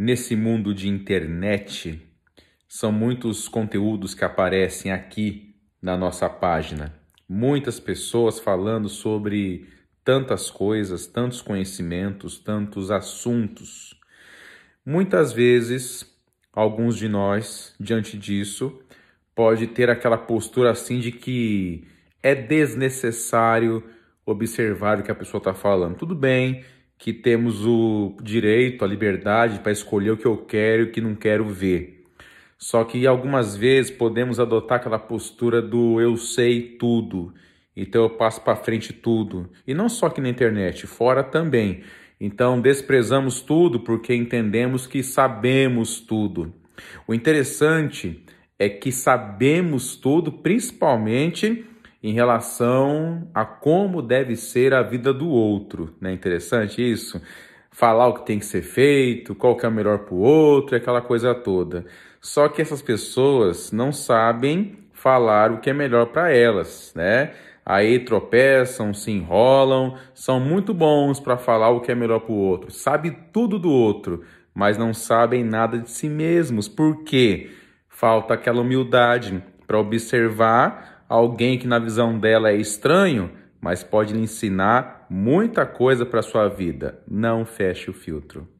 nesse mundo de internet, são muitos conteúdos que aparecem aqui na nossa página. Muitas pessoas falando sobre tantas coisas, tantos conhecimentos, tantos assuntos. Muitas vezes, alguns de nós, diante disso, pode ter aquela postura assim de que é desnecessário observar o que a pessoa está falando. Tudo bem, que temos o direito, a liberdade para escolher o que eu quero e o que não quero ver. Só que algumas vezes podemos adotar aquela postura do eu sei tudo, então eu passo para frente tudo. E não só aqui na internet, fora também. Então desprezamos tudo porque entendemos que sabemos tudo. O interessante é que sabemos tudo, principalmente em relação a como deve ser a vida do outro. Não é interessante isso? Falar o que tem que ser feito, qual que é o melhor para o outro, aquela coisa toda. Só que essas pessoas não sabem falar o que é melhor para elas, né? Aí tropeçam, se enrolam, são muito bons para falar o que é melhor para o outro, sabe tudo do outro, mas não sabem nada de si mesmos. Por quê? Falta aquela humildade para observar alguém que na visão dela é estranho, mas pode lhe ensinar muita coisa para sua vida. Não feche o filtro.